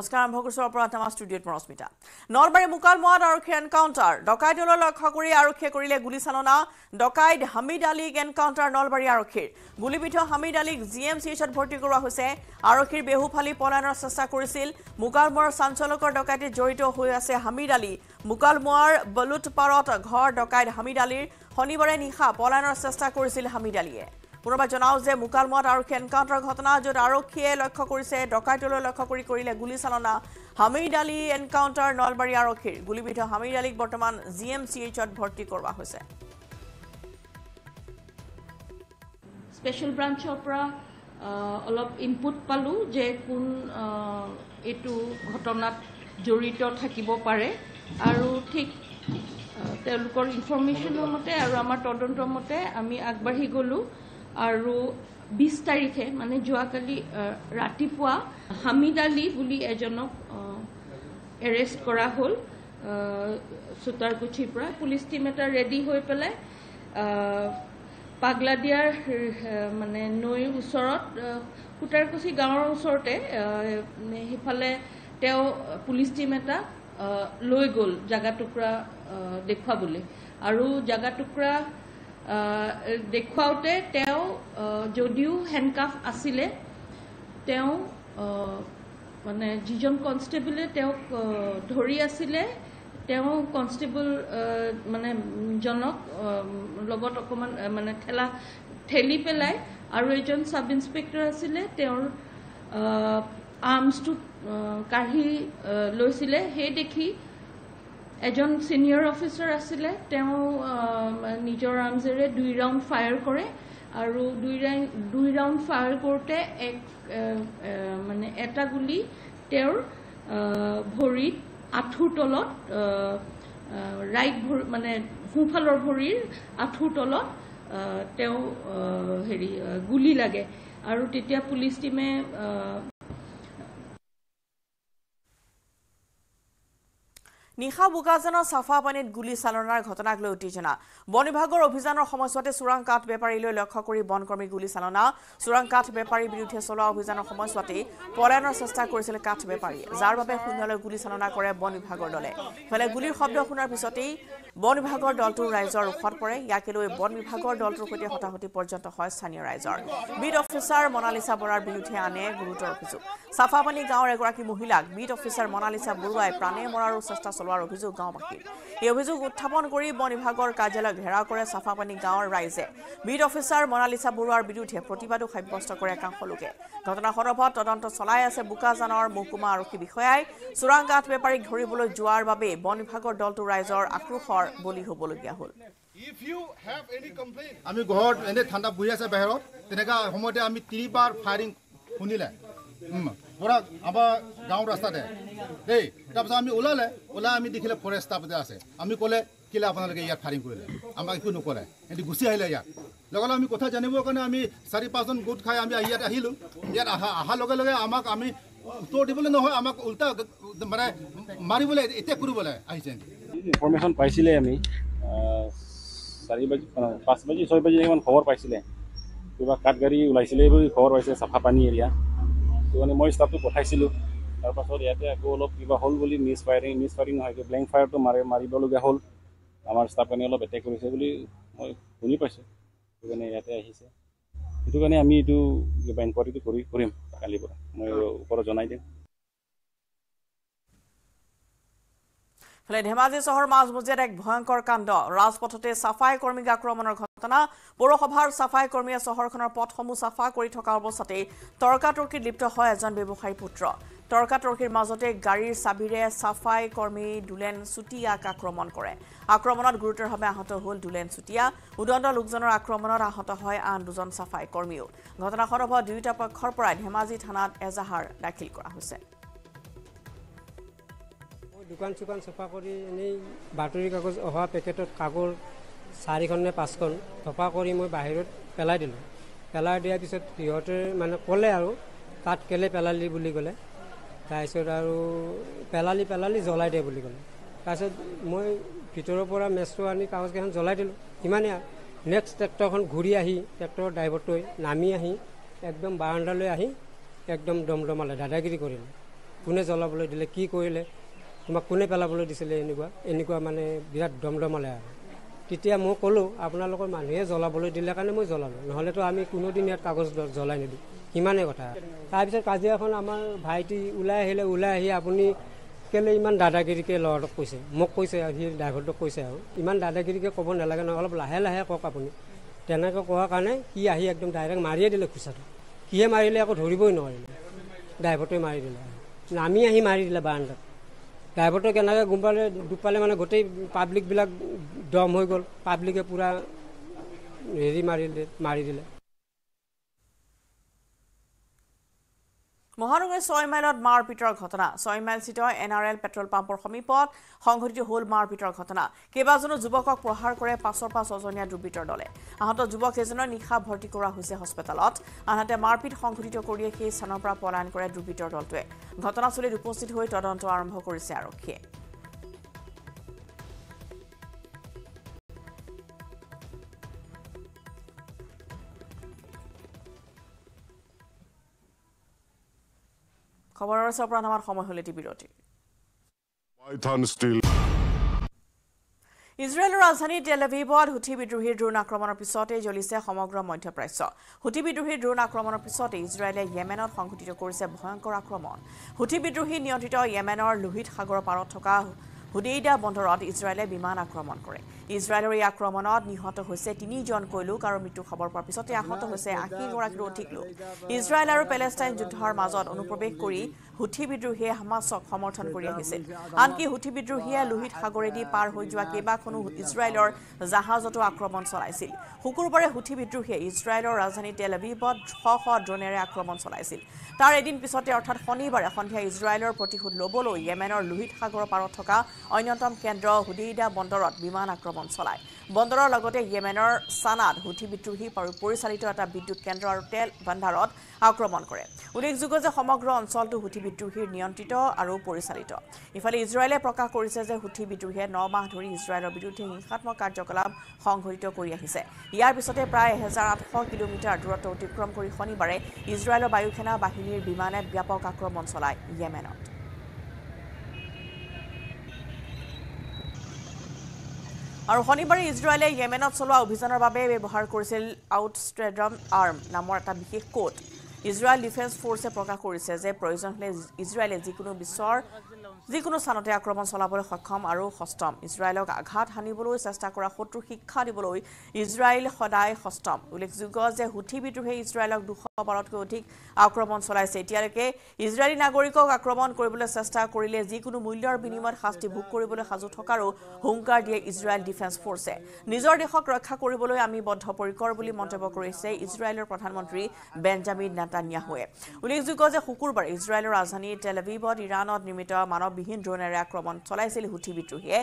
নমস্কাৰ আৰম্ভ কৰিছোঁ অপৰাধ আমাৰ ষ্টুডিঅ'ত মৰস্মিতা নলবাৰী মুকালমুৱাত আৰক্ষী এনকাউণ্টাৰ ডকাইত দলৰ লক্ষ্য কৰি আৰক্ষীয়ে কৰিলে গুলীচালনা ডকাইত হামিদ আলীক এনকাউণ্টাৰ নলবাৰী আৰক্ষীৰ গুলীবিদ্ধ হামিদ আলীক জি এম চি এইচত ভৰ্তি কৰোৱা হৈছে আৰক্ষীৰ বেহু ফালি পলায়নৰ চেষ্টা কৰিছিল মুকালমুৱাৰ চাঞ্চলকৰ ডকাইতে জড়িত হৈ আছে হামিদ আলী মুকালমুৱাৰ বলুটপাৰত ঘৰ ডকাইত হামিদ আলীৰ শনিবাৰে নিশা পলায়নৰ চেষ্টা কৰিছিল হামিদ আলীয়ে পুনৰবাৰ জনাওঁ যে মুকালমুৱাত আৰক্ষী এনকাউণ্টাৰ ঘটনা য'ত আৰক্ষীয়ে লক্ষ্য কৰিছে ডকাইতলৈ লক্ষ্য কৰি কৰিলে গুলীচালনা হামিদ আলি এনকাউণ্টাৰ নলবাৰী আৰক্ষীৰ গুলীবিধ হামিদ আলিক বৰ্তমান জি এম চি এইচত ভৰ্তি কৰোৱা হৈছে স্পেচিয়েল ব্ৰাঞ্চৰ পৰা অলপ ইনপুট পালোঁ যে কোন এইটো ঘটনাত জড়িত থাকিব পাৰে আৰু ঠিক তেওঁলোকৰ ইনফৰ্মেশ্যনৰ মতে আৰু আমাৰ তদন্তৰ মতে আমি আগবাঢ়ি গ'লোঁ আৰু বিছ তাৰিখে মানে যোৱাকালি ৰাতিপুৱা হামিদ আলী বুলি এজনক এৰেষ্ট কৰা হ'ল চোতাৰকুছিৰ পৰা পুলিচ টীম এটা ৰেডি হৈ পেলাই পাগলাদিয়াৰ মানে নৈৰ ওচৰত সূতাৰকুচি গাঁৱৰ ওচৰতে সিফালে তেওঁ পুলিচ টীম এটা লৈ গ'ল জাগাটুকুৰা দেখুৱাবলৈ আৰু জাগাটুকুৰা দেখুৱাওঁতে তেওঁ যদিও হেণ্ডকাফ আছিলে তেওঁ মানে যিজন কনষ্টেবলে তেওঁক ধৰি আছিলে তেওঁ কনষ্টেবল মানে জনক লগত অকণমান মানে ঠেলা ঠেলি পেলাই আৰু এজন চাব ইনস্পেক্টৰ আছিলে তেওঁৰ আৰ্মছটো কাঢ়ি লৈছিলে সেই দেখি এজন ছিনিয়ৰ অফিচাৰ আছিলে তেওঁ নিজৰ আৰ্মছেৰে দুই ৰাউণ্ড ফায়াৰ কৰে আৰু দুই দুই ৰাউণ্ড ফায়াৰ কৰোঁতে এক মানে এটা গুলি তেওঁৰ ভৰিত আঁঠুৰ তলত ৰাইট ভৰি মানে সোঁফালৰ ভৰিৰ আঁঠুৰ তলত তেওঁ হেৰি গুলি লাগে আৰু তেতিয়া পুলিচ টীমে নিশা বোকাজানৰ চাফা পানীত গুলী চালনাৰ ঘটনাক লৈ উত্তেজনা বন বিভাগৰ অভিযানৰ সময়ছোৱাতে চোৰাং কাঠ বেপাৰীলৈ লক্ষ্য কৰি বন কৰ্মী গুলী চালনা চোৰাং কাঠ বেপাৰীৰ বিৰুদ্ধে চলোৱা অভিযানৰ সময়ছোৱাতে পলায়নৰ চেষ্টা কৰিছিল কাঠ বেপাৰী যাৰ বাবে শূন্যলৈ গুলী চালনা কৰে বন বিভাগৰ দলে ফলে গুলীৰ শব্দ শুনাৰ পিছতেই বন বিভাগৰ দলটো ৰাইজৰ ওখত পৰে ইয়াকে লৈ বন বিভাগৰ দলটোৰ সৈতে হতাহতি পৰ্যন্ত হয় স্থানীয় ৰাইজৰ বিট অফিচাৰ মনালিচা বৰাৰ বিৰুদ্ধে আনে গুৰুতৰ অভিযোগ চাফাপানী গাঁৱৰ এগৰাকী মহিলাক বিট অফিচাৰ মনালিচা বৰুৱাই প্ৰাণে মৰাৰো চেষ্টা চলোৱা লোৱাৰ অভিযোগ গাঁওবাসীৰ এই অভিযোগ উত্থাপন কৰি বন বিভাগৰ কাৰ্যালয় ঘেৰাও কৰে চাফাপানী গাঁৱৰ ৰাইজে বিড অফিচাৰ মনালিছা বৰুৱাৰ বিৰুদ্ধে প্ৰতিবাদো সাব্যস্ত কৰে একাংশ লোকে ঘটনা সন্দৰ্ভত তদন্ত চলাই আছে বোকাজানৰ মহকুমা আৰক্ষী বিষয়াই চোৰাং গাঁঠ বেপাৰীক ধৰিবলৈ যোৱাৰ বাবে বন বিভাগৰ দলটো ৰাইজৰ আক্ৰোশৰ বলি হ'বলগীয়া হ'ল আমি ঘৰত এনেই ঠাণ্ডা বহি আছে বাহিৰত তেনেকুৱা সময়তে আমি তিনিবাৰ ফায়াৰিং শুনিলে পুৰা আমাৰ গাঁও ৰাস্তাতে দেই তাৰপৰ আমি ওলালে ওলাই আমি দেখিলে ফৰেস্ট তাপতে আছে আমি কলে কিলে আপোনালোকে ইয়াত ফাৰিং কৰিলে আমাক একো নকৰে সিহঁতি গুচি আহিলে ইয়াত লগে লগে আমি কথা জানিবৰ কাৰণে আমি চাৰি পাঁচজন গোট খাই আমি ইয়াত আহিলো ইয়াত অহা অহার লগে লগে আমাক আমি উত্তর দিবলৈ নহয় আমাক উল্টা মানে মাৰিবলৈ এতে কৰবলে আহিছে ইনফৰমেশন পাইছিলে আমি চাৰি বাজি পাঁচ বাজি ছয় বাজি এখন খবৰ পাইছিলে কিবা কাঠ গাড়ী ওলাইছিলে বুলি খবৰ পাইছে চাফা পানী এৰিয়া তো মানে মই ষ্টাফটো পঠাইছিলোঁ তাৰপাছত ইয়াতে আকৌ অলপ কিবা হ'ল বুলি মিছ ফায়াৰিং মিছ ফায়াৰিং নহয় ব্লেংক ফায়াৰটো মাৰে মাৰিবলগীয়া হ'ল আমাৰ ষ্টাফ কাৰণে অলপ এটেক কৰিছে বুলি মই শুনি পাইছোঁ সেইটো কাৰণে ইয়াতে আহিছে সেইটো কাৰণে আমি এইটো কিবা কৰি কৰিম কালিৰ পৰা মই ওপৰত জনাই দিম ফলে ধেমাজি চহৰ মাজমজিয়াত এক ভয়ংকৰ কাণ্ড ৰাজপথতে চাফাই কৰ্মীক আক্ৰমণৰ ঘটনা পৌৰসভাৰ চাফাই কৰ্মীয়ে চহৰখনৰ পথসমূহ চাফা কৰি থকা অৱস্থাতেই তৰ্কাতৰ্কীত লিপ্ত হয় এজন ব্যৱসায়ী পুত্ৰ তৰ্কাতৰ্কীৰ মাজতে গাড়ীৰ চাবিৰে চাফাই কৰ্মী দুলেন চুতীয়াক আক্ৰমণ কৰে আক্ৰমণত গুৰুতৰভাৱে আহত হ'ল দুলেন চুতীয়া উদণ্ড লোকজনৰ আক্ৰমণত আহত হয় আন দুজন চাফাই কৰ্মীও ঘটনা সন্দৰ্ভত দুয়োটা পক্ষৰ পৰাই ধেমাজি থানাত এজাহাৰ দাখিল কৰা হৈছে দোকান চোকান চফা কৰি এনেই বাতৰি কাগজ অহা পেকেটত কাগজ চাৰিখন নে পাঁচখন চফা কৰি মই বাহিৰত পেলাই দিলোঁ পেলাই দিয়াৰ পিছত সিহঁতে মানে ক'লে আৰু তাত কেলে পেলালি বুলি ক'লে তাৰপিছত আৰু পেলালি পেলালি জ্বলাই দিয়ে বুলি ক'লে তাৰপিছত মই ভিতৰৰ পৰা মেচটো আনি কাগজকেইখন জ্বলাই দিলোঁ সিমানেই আৰু নেক্সট ট্ৰেক্টৰখন ঘূৰি আহি ট্ৰেক্টৰৰ ড্ৰাইভাৰটোৱে নামি আহি একদম বাৰাণ্ডালৈ আহি একদম দমদমালে দাদাগিৰি কৰিলে কোনে জ্বলাবলৈ দিলে কি কৰিলে তোমাক কোনে পেলাবলৈ দিছিলে এনেকুৱা এনেকুৱা মানে বিৰাট দমদমালে আৰু তেতিয়া মই ক'লোঁ আপোনালোকৰ মানুহে জ্বলাবলৈ দিলে কাৰণে মই জ্বলালোঁ নহ'লেতো আমি কোনোদিন ইয়াত কাগজ জ্বলাই নিদিওঁ সিমানেই কথা তাৰপিছত কাজিয়াখন আমাৰ ভাইটি ওলাই আহিলে ওলাই আহি আপুনি কেলৈ ইমান দাদাগিৰিকে ল'ৰাটোক কৈছে মোক কৈছে সি ড্ৰাইভাৰটোক কৈছে আৰু ইমান দাদাগিৰিকে ক'ব নালাগে নহয় অলপ লাহে লাহে কওক আপুনি তেনেকৈ কোৱাৰ কাৰণে সি আহি একদম ডাইৰেক্ট মাৰিয়ে দিলে খোচাটো সিয়ে মাৰিলে আকৌ ধৰিবই নোৱাৰিলে ড্ৰাইভাৰটোৱে মাৰি দিলে আমি আহি মাৰি দিলে বাৰাণ্ডাত ড্ৰাইভাৰটো কেনেকৈ গম পালে দুখ পালে মানে গোটেই পাব্লিকবিলাক দম হৈ গ'ল পাব্লিকে পূৰা হেৰি মাৰিলে মাৰি দিলে মহানগৰীৰ ছয় মাইলত মাৰপিটৰ ঘটনা ছয় মাইল স্থিত এন আৰ এল পেট্ৰল পাম্পৰ সমীপত সংঘটিত হ'ল মাৰপিটৰ ঘটনা কেইবাজনো যুৱকক প্ৰহাৰ কৰে পাছৰ পাছ ছজনীয়া দুৰ্বৃত্তৰ দলে আহত যুৱক কেইজনৰ নিশা ভৰ্তি কৰোৱা হৈছে হস্পিটেলত আনহাতে মাৰপিট সংঘটিত কৰিয়ে সেই স্থানৰ পৰা পলায়ন কৰে দুৰ্বৃত্তৰ দলটোৱে ঘটনাস্থলীত উপস্থিত হৈ তদন্ত আৰম্ভ কৰিছে আৰক্ষীয়ে খবৰৰ আছে অপৰাণ আমাৰ সময় হ'ল এটি বিৰতি ইজৰাইলৰ ৰাজধানী টেলভিভত হুথি বিদ্ৰোহীৰ দ্ৰোণ আক্ৰমণৰ পিছতে জ্বলিছে সমগ্ৰ মধ্যপ্ৰাচ্য হুথি বিদ্ৰোহীৰ দ্ৰোণ আক্ৰমণৰ পিছতে ইজৰাইলে য়েমেনত সংঘটিত কৰিছে ভয়ংকৰ আক্ৰমণ হুথি বিদ্ৰোহী নিয়ন্ত্ৰিত য়েমেনৰ লোহিত সাগৰৰ পাৰত থকা হুদেইদা বন্দৰত ইজৰাইলে বিমান আক্ৰমণ কৰে ইজৰাইলৰ এই আক্ৰমণত নিহত হৈছে তিনিজনকৈ লোক আৰু মৃত্যু খবৰ পোৱাৰ পিছতে আহত হৈছে আশীগৰাকীৰো অধিক লোক ইজৰাইল আৰু পেলেষ্টাইন যুদ্ধৰ মাজত অনুপ্ৰৱেশ কৰি হুথি বিদ্ৰোহীয়ে হামাছক সমৰ্থন কৰি আহিছিল আনকি হুথি বিদ্ৰোহীয়ে লোহিত সাগৰেদি পাৰ হৈ যোৱা কেইবাখনো ইজৰাইলৰ জাহাজতো আক্ৰমণ চলাইছিল শুকুৰবাৰে হুথি বিদ্ৰোহীয়ে ইজৰাইলৰ ৰাজধানী তেল আবিবত শ শ ড্ৰোনেৰে আক্ৰমণ চলাইছিল তাৰ এদিন পিছতে অৰ্থাৎ শনিবাৰে সন্ধিয়া ইজৰাইলৰ প্ৰতিশোধ ল'বলৈ য়েমেনৰ লোহিত সাগৰৰ পাৰত থকা অন্যতম কেন্দ্ৰ হুদেইদা বন্দৰত বিমান আক্ৰমণ চলায় বন্দৰৰ লগতে য়েমেনৰ চানাত হুথি বিদ্ৰোহী পৰিচালিত এটা বিদ্যুৎ কেন্দ্ৰ আৰু তেল ভাণ্ডাৰত আক্ৰমণ কৰে উল্লেখযোগ্য যে সমগ্ৰ অঞ্চলটো হুথি বিদ্ৰোহীৰ নিয়ন্ত্ৰিত আৰু পৰিচালিত ইফালে ইজৰাইলে প্ৰকাশ কৰিছে যে হুথি বিদ্ৰোহীয়ে ন মাহ ধৰি ইজৰাইলৰ বিৰুদ্ধে হিংসাত্মক কাৰ্যকলাপ সংঘটিত কৰি আহিছে ইয়াৰ পিছতে প্ৰায় এহেজাৰ আঠশ কিলোমিটাৰ দূৰত্ব অতিক্ৰম কৰি শনিবাৰে ইজৰাইলৰ বায়ুসেনা বাহিনীৰ বিমানে ব্যাপক আক্ৰমণ চলায় য়েমেনত আৰু শনিবাৰে ইজৰাইলে য়েমেনত চলোৱা অভিযানৰ বাবে ব্যৱহাৰ কৰিছিল আউট আউটষ্ট্ৰেডম আৰ্ম নামৰ এটা বিশেষ কোট ইজৰাইল ডিফেন্স ফৰ্চে প্ৰকাশ কৰিছে যে প্ৰয়োজন হ'লে ইজৰাইলে যিকোনো বিশ্বৰ যিকোনো স্থানতে আক্ৰমণ চলাবলৈ সক্ষম আৰু সষ্টম ইজৰাইলক আঘাত সানিবলৈ চেষ্টা কৰা শত্ৰুক শিক্ষা দিবলৈ ইজৰাইল সদায় সষ্টম উল্লেখযোগ্য যে হুথি বিদ্ৰোহে ইজৰাইলক দুশ বাৰতকৈ অধিক আক্ৰমণ চলাইছে এতিয়ালৈকে ইজৰাইলী নাগৰিকক আক্ৰমণ কৰিবলৈ চেষ্টা কৰিলে যিকোনো মূল্যৰ বিনিময়ত শাস্তি ভোগ কৰিবলৈ সাজু থকাৰো হুংকাৰ দিয়ে ইজৰাইল ডিফেন্স ফৰ্চে নিজৰ দেশক ৰক্ষা কৰিবলৈ আমি বদ্ধপৰিকৰ বুলি মন্তব্য কৰিছে ইজৰাইলৰ প্ৰধানমন্ত্ৰী বেঞ্জামিন নেতান্যাহুৱে উল্লেখযোগ্য যে শুকুৰবাৰে ইজৰাইলৰ ৰাজধানী টেলভিভত ইৰাণত নিৰ্মিত মানুহ মানৱবিহীন ড্ৰোনেৰে আক্ৰমণ চলাইছিল হুথি বিদ্ৰোহীয়ে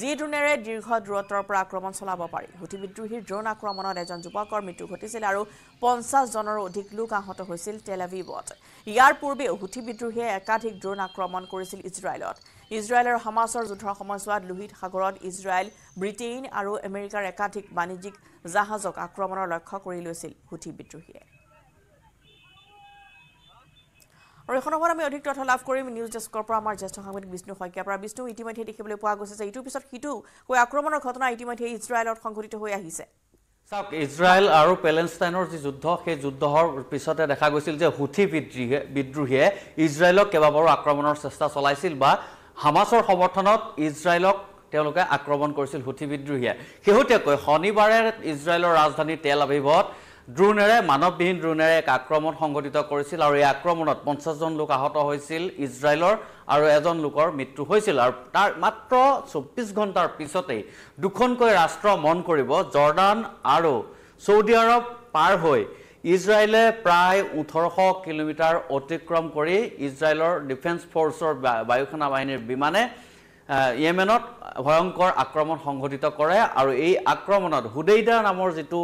যি ড্ৰোনেৰে দীৰ্ঘ দূৰত্বৰ পৰা আক্ৰমণ চলাব পাৰি হুথি বিদ্ৰোহীৰ ড্ৰোন আক্ৰমণত এজন যুৱকৰ মৃত্যু ঘটিছিল আৰু পঞ্চাছজনৰো অধিক লোক আহত হৈছিল তেলাভিভত ইয়াৰ পূৰ্বেও হুথি বিদ্ৰোহীয়ে একাধিক ড্ৰোন আক্ৰমণ কৰিছিল ইজৰাইলত ইজৰাইল আৰু হামাছৰ যুদ্ধৰ সময়ছোৱাত লোহিত সাগৰত ইজৰাইল ব্ৰিটেইন আৰু আমেৰিকাৰ একাধিক বাণিজ্যিক জাহাজক আক্ৰমণৰ লক্ষ্য কৰি লৈছিল হুথি বিদ্ৰোহীয়ে আৰু এইখন সময়ত আমি অধিক তথ্য লাভ কৰিম নিউজ ডেস্কৰ পৰা আমাৰ জ্যেষ্ঠ সাংবাদিক বিষ্ণু শইকীয়াৰ পৰা বিষ্ণু ইতিমধ্যে দেখিবলৈ পোৱা গৈছে যে ইটোৰ পিছত সিটো হৈ আক্ৰমণৰ ঘটনা ইতিমধ্যে ইজৰাইলত সংঘটিত হৈ আহিছে চাওক ইজৰাইল আৰু পেলেষ্টাইনৰ যি যুদ্ধ সেই যুদ্ধৰ পিছতে দেখা গৈছিল যে হুথি বিদ্ৰোহী বিদ্ৰোহীয়ে ইজৰাইলক কেইবাবাৰো আক্ৰমণৰ চেষ্টা চলাইছিল বা হামাছৰ সমৰ্থনত ইজৰাইলক তেওঁলোকে আক্ৰমণ কৰিছিল হুথি বিদ্ৰোহীয়ে শেহতীয়াকৈ শনিবাৰে ইজৰাইলৰ ৰাজধানী তেল আবিভত ড্ৰোনেৰে মানৱবিহীন ড্ৰোনেৰে এক আক্ৰমণ সংঘটিত কৰিছিল আৰু এই আক্ৰমণত পঞ্চাছজন লোক আহত হৈছিল ইজৰাইলৰ আৰু এজন লোকৰ মৃত্যু হৈছিল আৰু তাৰ মাত্ৰ চৌব্বিছ ঘণ্টাৰ পিছতেই দুখনকৈ ৰাষ্ট্ৰ মন কৰিব জৰ্দান আৰু চৌদি আৰৱ পাৰ হৈ ইজৰাইলে প্ৰায় ওঠৰশ কিলোমিটাৰ অতিক্ৰম কৰি ইজৰাইলৰ ডিফেন্স ফ'ৰ্চৰ বায়ুসেনা বাহিনীৰ বিমানে ইয়েমেনত ভয়ংকৰ আক্ৰমণ সংঘটিত কৰে আৰু এই আক্ৰমণত হুদেইদা নামৰ যিটো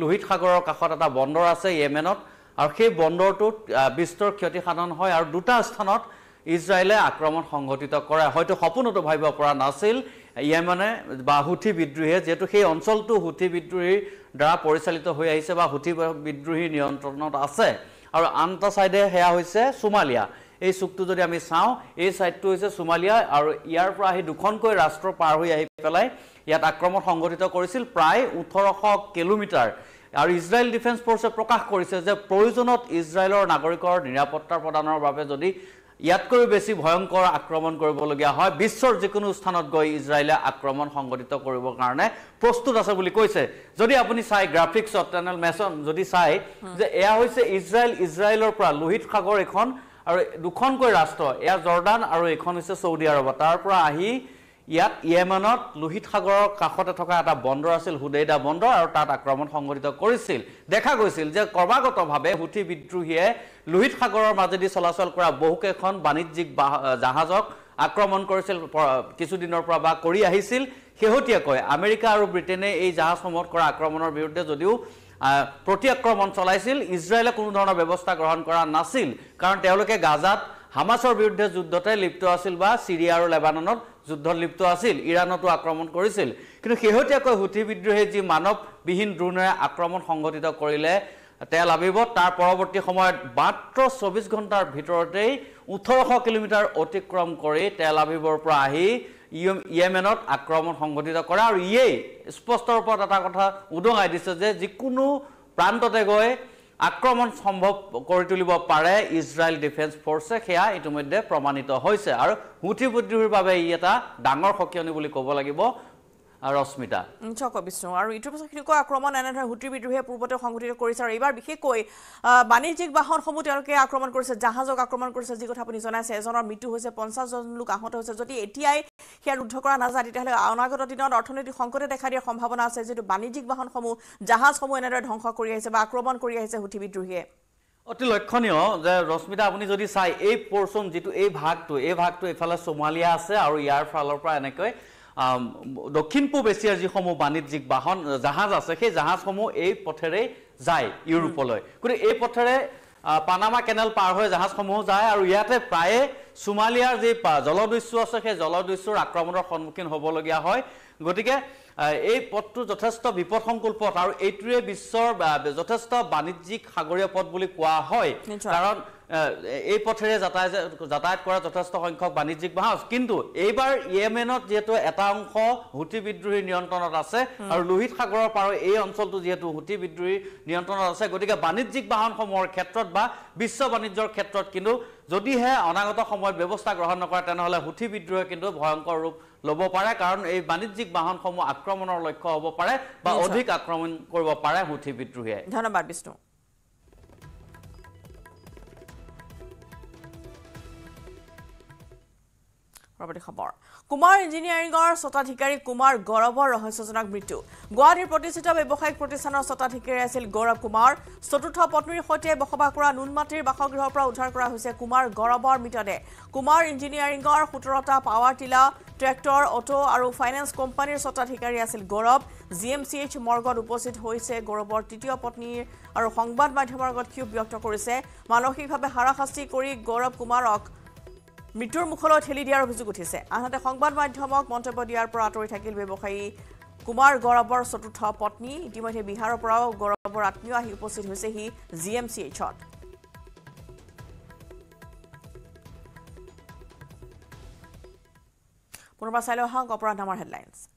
লোহিত সাগৰৰ কাষত এটা বন্দৰ আছে ইয়েমেনত আৰু সেই বন্দৰটোত বিস্তৰ ক্ষতি সাধন হয় আৰু দুটা স্থানত ইজৰাইলে আক্ৰমণ সংঘটিত কৰে হয়তো সপোনতো ভাবিব পৰা নাছিল ইয়েমেনে বা সুঠি বিদ্ৰোহীয়ে যিহেতু সেই অঞ্চলটো সুঠি বিদ্ৰোহীৰ দ্বাৰা পৰিচালিত হৈ আহিছে বা সুঠি বিদ্ৰোহীৰ নিয়ন্ত্ৰণত আছে আৰু আনটা ছাইডে সেয়া হৈছে ছোমালিয়া এই চুকটো যদি আমি চাওঁ এই চাইডটো হৈছে সোমালিয়া আৰু ইয়াৰ পৰা আহি দুখনকৈ ৰাষ্ট্ৰ পাৰ হৈ আহি পেলাই ইয়াত আক্ৰমণ সংঘটিত কৰিছিল প্ৰায় ওঠৰশ কিলোমিটাৰ আৰু ইজৰাইল ডিফেন্স ফৰ্চে প্ৰকাশ কৰিছে যে প্ৰয়োজনত ইজৰাইলৰ নাগৰিকৰ নিৰাপত্তা প্ৰদানৰ বাবে যদি ইয়াতকৈ বেছি ভয়ংকৰ আক্ৰমণ কৰিবলগীয়া হয় বিশ্বৰ যিকোনো স্থানত গৈ ইজৰাইলে আক্ৰমণ সংঘটিত কৰিবৰ কাৰণে প্ৰস্তুত আছে বুলি কৈছে যদি আপুনি চাই গ্ৰাফিক্সত তেনে মেচন যদি চাই যে এয়া হৈছে ইজৰাইল ইজৰাইলৰ পৰা লোহিত সাগৰ এখন আৰু দুখনকৈ ৰাষ্ট্ৰ এয়া জৰ্দান আৰু এইখন হৈছে চৌদি আৰৱ তাৰ পৰা আহি ইয়াত ইয়েমানত লোহিত সাগৰৰ কাষতে থকা এটা বন্দৰ আছিল হুদেইদা বন্দৰ আৰু তাত আক্ৰমণ সংঘটিত কৰিছিল দেখা গৈছিল যে ক্ৰমাগতভাৱে হুথি বিদ্ৰোহীয়ে লোহিত সাগৰৰ মাজেদি চলাচল কৰা বহুকেইখন বাণিজ্যিক জাহাজক আক্ৰমণ কৰিছিল কিছুদিনৰ পৰা বা কৰি আহিছিল শেহতীয়াকৈ আমেৰিকা আৰু ব্ৰিটেইনে এই জাহাজসমূহত কৰা আক্ৰমণৰ বিৰুদ্ধে যদিও প্ৰতিক্ৰমণ চলাইছিল ইজৰাইলে কোনো ধৰণৰ ব্যৱস্থা গ্ৰহণ কৰা নাছিল কাৰণ তেওঁলোকে গাজাত হামাছৰ বিৰুদ্ধে যুদ্ধতে লিপ্ত আছিল বা চিৰিয়া আৰু লেবাননত যুদ্ধত লিপ্ত আছিল ইৰাণতো আক্ৰমণ কৰিছিল কিন্তু শেহতীয়াকৈ হুথি বিদ্ৰোহীয়ে যি মানৱবিহীন দ্ৰোণেৰে আক্ৰমণ সংঘটিত কৰিলে তেল আবিব তাৰ পৰৱৰ্তী সময়ত মাত্ৰ চৌবিছ ঘণ্টাৰ ভিতৰতেই ওঠৰশ কিলোমিটাৰ অতিক্ৰম কৰি তেল আবিবৰ পৰা আহি ইয়েমেনত আক্ৰমণ সংঘটিত কৰে আৰু ইয়েই স্পষ্টৰূপত এটা কথা উদঙাই দিছে যে যিকোনো প্ৰান্ততে গৈ আক্ৰমণ সম্ভৱ কৰি তুলিব পাৰে ইজৰাইল ডিফেন্স ফৰ্চে সেয়া ইতিমধ্যে প্ৰমাণিত হৈছে আৰু সুঠি বুদ্ধিৰ বাবে ই এটা ডাঙৰ সকিয়নি বুলি ক'ব লাগিব ৰশ্মিতা নিশ্চয়কৈ বিষ্ণু আৰু ইটোপিছৰখিনিকো আক্ৰমণ এনেধৰণে হুটি বিদ্ৰোহে পূৰ্বতে সংঘটিত কৰিছে আৰু এইবাৰ বিশেষকৈ বাণিজ্যিক বাহনসমূহ তেওঁলোকে আক্ৰমণ কৰিছে জাহাজক আক্ৰমণ কৰিছে যি কথা আপুনি জনাইছে এজনৰ মৃত্যু হৈছে পঞ্চাছজন লোক আহত হৈছে যদি এতিয়াই সেয়া ৰুদ্ধ কৰা নাযায় তেতিয়াহ'লে অনাগত দিনত অৰ্থনৈতিক সংকটে দেখা দিয়াৰ সম্ভাৱনা আছে যিটো বাণিজ্যিক বাহনসমূহ জাহাজসমূহ এনেদৰে ধ্বংস কৰি আহিছে বা আক্ৰমণ কৰি আহিছে হুটি বিদ্ৰোহীয়ে অতি লক্ষণীয় যে ৰশ্মিতা আপুনি যদি চাই এই পৰ্চন যিটো এই ভাগটো এই ভাগটো এইফালে চোমালিয়া আছে আৰু ইয়াৰ ফালৰ পৰা এনেকৈ দক্ষিণ পূব এছিয়াৰ যিসমূহ বাণিজ্যিক বাহন জাহাজ আছে সেই জাহাজসমূহ এই পথেৰে যায় ইউৰোপলৈ গতিকে এই পথেৰে পানামা কেনেল পাৰ হৈ জাহাজসমূহো যায় আৰু ইয়াতে প্ৰায়ে ছোমালিয়াৰ যি জলদস্যু আছে সেই জলদস্যুৰ আক্ৰমণৰ সন্মুখীন হ'বলগীয়া হয় গতিকে এই পথটো যথেষ্ট বিপদ সংকল্পত আৰু এইটোৱে বিশ্বৰ যথেষ্ট বাণিজ্যিক সাগৰীয় পথ বুলি কোৱা হয় কাৰণ এই পথেৰে যাতায়ত যাতায়াত কৰা যথেষ্ট সংখ্যক বাণিজ্যিক বাহন কিন্তু এইবাৰ ই এম এনত যিহেতু এটা অংশ হুতি বিদ্ৰোহীৰ নিয়ন্ত্ৰণত আছে আৰু লোহিত সাগৰৰ পাৰৰ এই অঞ্চলটো যিহেতু হুতি বিদ্ৰোহীৰ নিয়ন্ত্ৰণত আছে গতিকে বাণিজ্যিক বাহনসমূহৰ ক্ষেত্ৰত বা বিশ্ব বাণিজ্যৰ ক্ষেত্ৰত কিন্তু যদিহে অনাগত সময়ত ব্যৱস্থা গ্ৰহণ নকৰে তেনেহ'লে হুতি বিদ্ৰোহে কিন্তু ভয়ংকৰ ৰূপ ল'ব পাৰে কাৰণ এই বাণিজ্যিক বাহনসমূহ আক্ৰমণৰ লক্ষ্য হ'ব পাৰে বা অধিক আক্ৰমণ কৰিব পাৰে হুথি বিদ্ৰোহীয়ে ধন্যবাদ বিষ্ণু পৰৱৰ্তী খবৰ কুমাৰ ইঞ্জিনিয়াৰিঙৰ স্বতাধিকাৰী কুমাৰ গৌৰৱৰ ৰহস্যজনক মৃত্যু গুৱাহাটীৰ প্ৰতিষ্ঠিত ব্যৱসায়িক প্ৰতিষ্ঠানৰ স্বতাধিকাৰী আছিল গৌৰৱ কুমাৰ চতুৰ্থ পত্নীৰ সৈতে বসবাস কৰা নুনমাটিৰ বাসগৃহৰ পৰা উদ্ধাৰ কৰা হৈছে কুমাৰ গৌৰৱৰ মৃতদেহ কুমাৰ ইঞ্জিনিয়াৰিঙৰ সোতৰটা পাৱাৰ টিলাৰ ট্ৰেক্টৰ অটো আৰু ফাইনেন্স কোম্পানীৰ স্বতাধিকাৰী আছিল Gaurav G M C H মৰ্গত উপস্থিত হৈছে গৌৰৱৰ তৃতীয় পত্নীৰ আৰু সংবাদ মাধ্যমৰ আগত ক্ষোভ ব্যক্ত কৰিছে মানসিকভাৱে হাৰাশাস্তি কৰি গৌৰৱ কুমাৰক মৃত্যুৰ মুখলৈ ঠেলি দিয়াৰ অভিযোগ উঠিছে আনহাতে সংবাদ মাধ্যমক মন্তব্য দিয়াৰ পৰা আঁতৰি থাকিল ব্যৱসায়ী কুমাৰ গৌৰৱৰ চতুৰ্থ পত্নী ইতিমধ্যে বিহাৰৰ পৰাও গৌৰৱৰ আত্মীয় আহি উপস্থিত হৈছে সি জি এম চি এইচত পুনৰবাৰ চাই লওঁ আহক অপৰাধ আমাৰ হেডলাইনছ